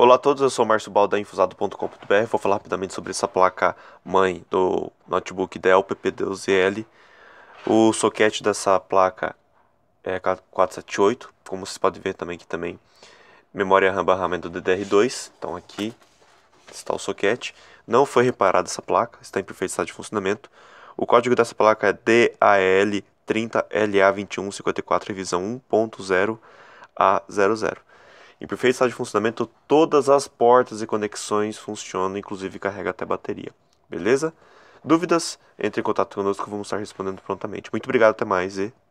Olá a todos, eu sou o Márcio Bal Infusado.com.br. Vou falar rapidamente sobre essa placa mãe do notebook Dell PP12L. O soquete dessa placa é 478, como vocês podem ver também aqui também. Memória RAM barramento DDR2, então aqui está o soquete. Não foi reparada essa placa, está em perfeito estado de funcionamento. O código dessa placa é DAL 30LA2154 revisão 1.0 a 00. Em perfeito estado de funcionamento, todas as portas e conexões funcionam, inclusive carrega até bateria. Beleza? Dúvidas? Entre em contato conosco, vamos estar respondendo prontamente. Muito obrigado, até mais e